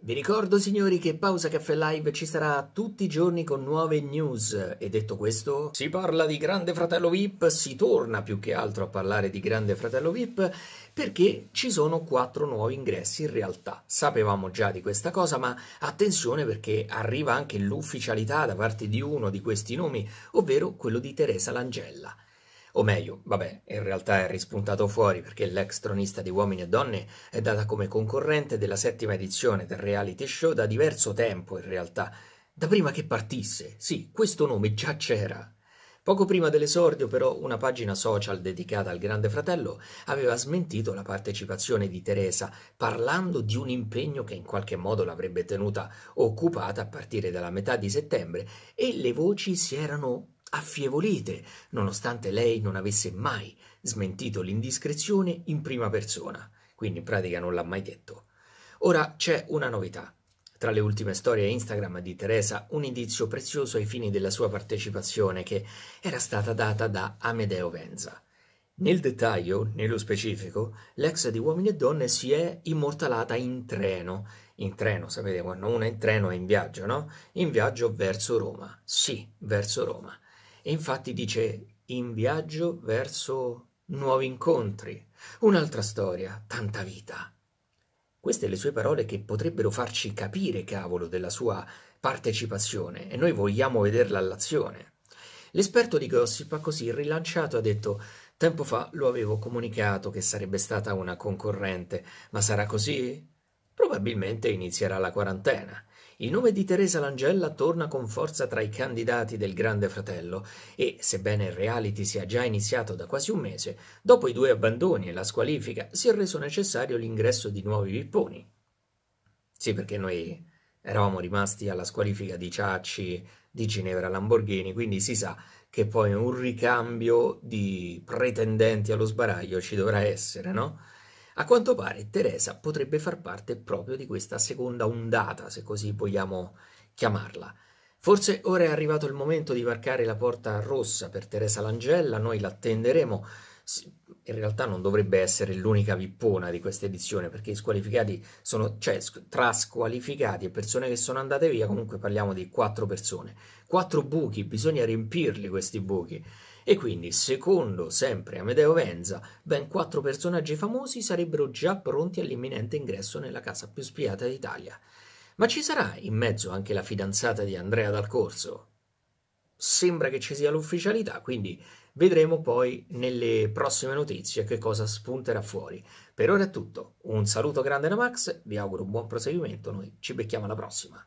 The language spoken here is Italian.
Vi ricordo signori che Pausa Caffè Live ci sarà tutti i giorni con nuove news e detto questo si parla di Grande Fratello VIP, si torna più che altro a parlare di Grande Fratello VIP perché ci sono quattro nuovi ingressi in realtà. Sapevamo già di questa cosa ma attenzione perché arriva anche l'ufficialità da parte di uno di questi nomi ovvero quello di Teresa Langella. O meglio, vabbè, in realtà è rispuntato fuori perché l'ex tronista di Uomini e Donne è data come concorrente della settima edizione del reality show da diverso tempo in realtà, da prima che partisse. Sì, questo nome già c'era. Poco prima dell'esordio, però, una pagina social dedicata al Grande Fratello aveva smentito la partecipazione di Teresa, parlando di un impegno che in qualche modo l'avrebbe tenuta occupata a partire dalla metà di settembre, e le voci si erano affievolite, nonostante lei non avesse mai smentito l'indiscrezione in prima persona, quindi in pratica non l'ha mai detto. Ora c'è una novità. Tra le ultime storie Instagram di Teresa, un indizio prezioso ai fini della sua partecipazione che era stata data da Amedeo Venza. Nel dettaglio, nello specifico, l'ex di Uomini e Donne si è immortalata in treno. In treno, sapete, quando uno è in treno è in viaggio, no? In viaggio verso Roma. Sì, verso Roma. E infatti dice in viaggio verso nuovi incontri, un'altra storia, tanta vita. Queste le sue parole che potrebbero farci capire, cavolo, della sua partecipazione e noi vogliamo vederla all'azione. L'esperto di gossip ha così rilanciato ha detto Tempo fa lo avevo comunicato che sarebbe stata una concorrente, ma sarà così? Probabilmente inizierà la quarantena il nome di Teresa Langella torna con forza tra i candidati del Grande Fratello e, sebbene il reality sia già iniziato da quasi un mese, dopo i due abbandoni e la squalifica si è reso necessario l'ingresso di nuovi vipponi. Sì, perché noi eravamo rimasti alla squalifica di Ciacci di Ginevra Lamborghini, quindi si sa che poi un ricambio di pretendenti allo sbaraglio ci dovrà essere, no? A quanto pare Teresa potrebbe far parte proprio di questa seconda ondata, se così vogliamo chiamarla. Forse ora è arrivato il momento di varcare la porta rossa per Teresa Langella, noi l'attenderemo. In realtà non dovrebbe essere l'unica vippona di questa edizione, perché squalificati sono, cioè tra squalificati e persone che sono andate via, comunque parliamo di quattro persone. Quattro buchi, bisogna riempirli questi buchi. E quindi, secondo sempre Amedeo Venza, ben quattro personaggi famosi sarebbero già pronti all'imminente ingresso nella casa più spiata d'Italia. Ma ci sarà in mezzo anche la fidanzata di Andrea Dal Corso? Sembra che ci sia l'ufficialità, quindi vedremo poi nelle prossime notizie che cosa spunterà fuori. Per ora è tutto. Un saluto grande da Max, vi auguro un buon proseguimento, noi ci becchiamo alla prossima.